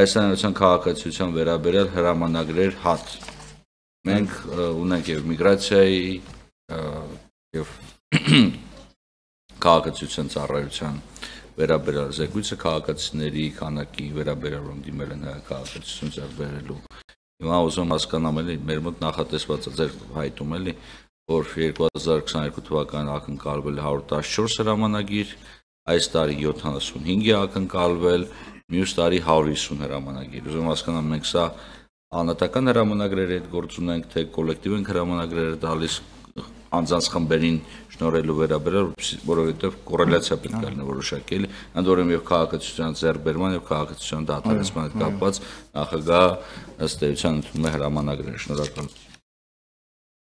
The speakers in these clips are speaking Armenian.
այս հանրության քաղաքացիության վերաբերյալ հրամանագրեր հատ։ Մենք ունենք եւ միգրացիայի եւ քաղաքացիության ծառայության վերաբերյալ զեկույցը քաղաքացիների քանակի վերաբերյալ որ դիմել են քաղաքացիություն ձեռբերելու։ Հիմա ուզում հասկանամ էլի մեր մոտ նախատեսված է ձեր հայտում էլի որ 2022 թվականին ակնկալվել 114 հրամանագիր, այս տարի 75 է ակնկալվել, մյուս տարի 150 հրամանագիր։ Ուզում հասկանամ մենք սա անհատական հրամանագրեր հետ գործ ունենք, թե կոլեկտիվ ենք հրամանագրերը տալիս անձանց խմբերին շնորհելու վերաբերյալ, որովհետև կորելացիա պետք է լինի որոշակի, էլի, ընդ որում եւ քաղաքացիության ձեռբերման եւ քաղաքացիության դատարանացման հետ կապված նախագահ ըստ էության ընդունում է հրամանագրեր։ Շնորհակալություն։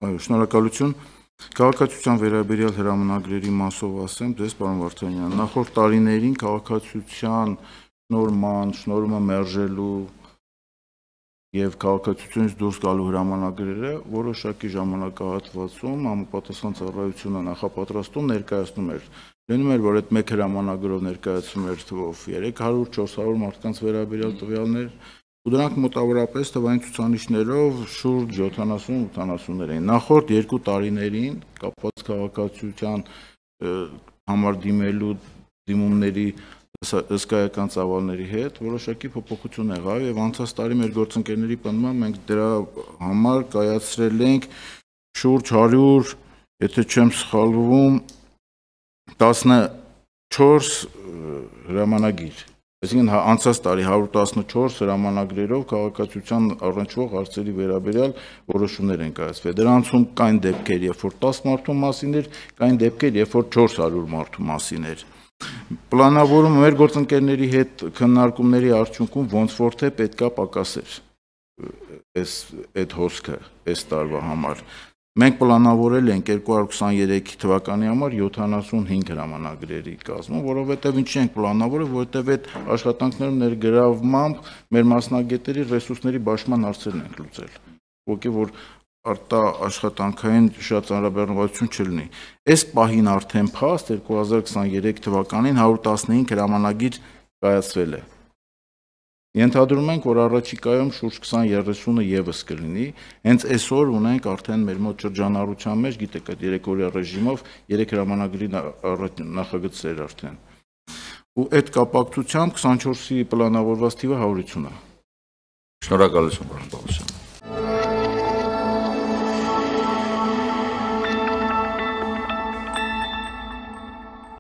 Այո, շնորհակալություն։ Քաղաքացիության վերաբերյալ հրամանագրերի մասով ասեմ, դες պարոն Վարդանյան, նախորդ տարիներին քաղաքացիության շնորման, շնորումը մերժելու եւ քաղաքացիությունից դուրս գալու հրամանագրերը որոշակի ժամանակահատվածում համապատասխան ծառայությունը նախապատրաստում ներկայացնում էր։ Լինում էր, որ այդ մեկ հրամանագրով ներկայացում էր թվով 300-400 մարդկանց վերաբերյալ տվյալներ, ու դրանք մոտավորապես թվային ցուցանիշներով շուրջ 70-80-ներ էին։ Նախորդ երկու տարիներին կապված քաղաքացիության համար դիմելու դիմումների հսկայական ծավալների հետ որոշակի փոփոխություն եղավ եւ անցած տարի մեր գործընկերների պնդման մենք դրա համար կայացրել ենք շուրջ 100, եթե չեմ սխալվում, 14 հրամանագիր։ Այսինքն հա, անցած տարի 114 հրամանագրերով քաղաքացիության առնչվող հարցերի վերաբերյալ որոշումներ են կայացվել։ Դրանցում կային դեպքեր, երբ որ 10 մարդու մասին էր, կային դեպքեր, երբ որ 400 մարդու մասին էր պլանավորում մեր գործընկերների հետ քննարկումների արդյունքում ոնց որ թե պետքա պակասեր այս այդ հոսքը այս տարվա համար։ Մենք պլանավորել ենք 2023 թվականի համար 75 հրամանագրերի կազմում, որովհետև ինչ ենք պլանավորել, որովհետև այդ աշխատանքներում ներգրավմամբ մեր մասնագետների ռեսուրսների ճաշման հարցերն ենք լուծել։ Ոկե որ արտա աշխատանքային շատ ծանրաբեռնվածություն չլինի։ Այս պահին արդեն փաստ 2023 թվականին 115 հրամանագիր կայացվել է։ Ենթադրում ենք, որ առաջիկայում շուրջ 20-30-ը եւս կլինի։ Հենց այսօր ունենք արդեն մեր մոտ շրջանառության մեջ, գիտեք, այդ երեկորյա ռեժիմով 3 հրամանագրի նախագծեր արդեն։ Ու այդ կապակցությամբ 24-ի պլանավորված թիվը 150 է։ Շնորհակալություն, պարոն Պողոսյան։